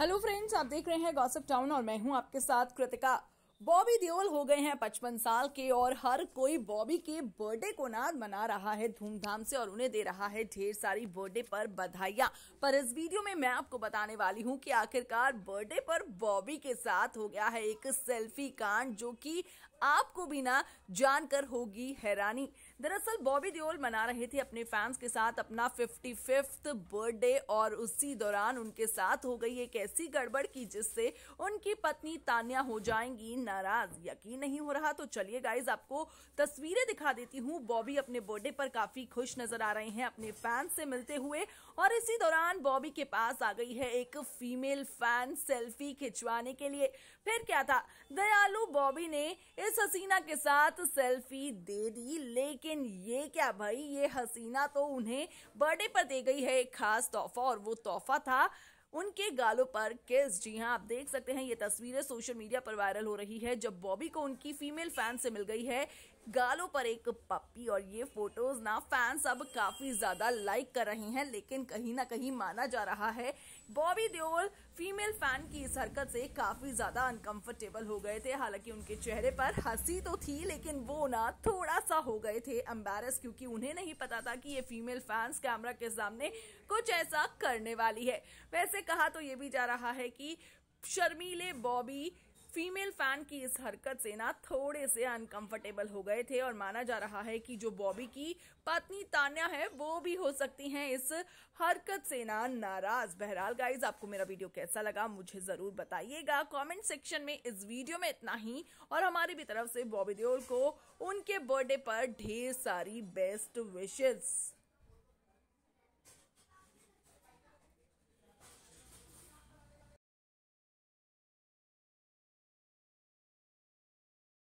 hello friends आप देख रहे हैं गॉसिप टाउन और मैं हूं आपके साथ कृतिका बॉबी देओल हो गए हैं पचपन साल के और हर कोई बॉबी के बर्थडे को नाद मना रहा है धूमधाम से और उन्हें दे रहा है ढेर सारी बर्थडे पर बधाइयां पर इस वीडियो में मैं आपको बताने वाली हूं कि आखिरकार बर्थडे पर बॉबी के साथ हो गया है एक सेल्फी कांड जो कि आपको बिना जानकर होगी हैरानी दरअसल बॉबी देओल मना रहे थे अपने फैंस के साथ अपना फिफ्टी फिफ्थ बर्थडे और उसी दौरान उनके साथ हो गई एक ऐसी गड़बड़ की जिससे उनकी पत्नी तानिया हो जाएंगी नाराज यकीन नहीं हो रहा तो चलिए गाइज आपको तस्वीरें दिखा देती हूँ बॉबी अपने बर्थडे पर काफी खुश नजर आ रहे हैं अपने फैंस से मिलते हुए और इसी दौरान बॉबी के पास आ गई है एक फीमेल फैन सेल्फी खिंचवाने के लिए फिर क्या था दयालु बॉबी ने इस हसीना के साथ सेल्फी दे दी लेकिन लेकिन ये क्या भाई ये हसीना तो उन्हें बर्थडे पर दे गई है एक खास तोहफा और वो तोहफा था उनके गालों पर किस जी हाँ आप देख सकते हैं ये तस्वीरें सोशल मीडिया पर वायरल हो रही है जब बॉबी को उनकी फीमेल फैन से मिल गई है गालों पर एक पप्पी और ये फोटोज ना फैंस अब काफी ज्यादा लाइक कर रहे हैं लेकिन कहीं ना कहीं माना जा रहा है बॉबी देओल फीमेल फैन की इस हरकत से काफी ज्यादा अनकंफर्टेबल हो गए थे हालांकि उनके चेहरे पर हंसी तो थी लेकिन वो ना थोड़ा सा हो गए थे एम्बेरस क्योंकि उन्हें नहीं पता था कि ये फीमेल फैंस कैमरा के सामने कुछ ऐसा करने वाली है वैसे कहा तो ये भी जा रहा है कि शर्मीले बॉबी फीमेल फैन की इस हरकत से ना थोड़े से अनकंफर्टेबल हो गए थे और माना जा रहा है कि जो बॉबी की पत्नी तान्या है वो भी हो सकती हैं इस हरकत से ना नाराज बहरहाल गाइज आपको मेरा वीडियो कैसा लगा मुझे जरूर बताइएगा कमेंट सेक्शन में इस वीडियो में इतना ही और हमारी भी तरफ से बॉबी देओल को उनके बर्थडे पर ढेर सारी बेस्ट विशेष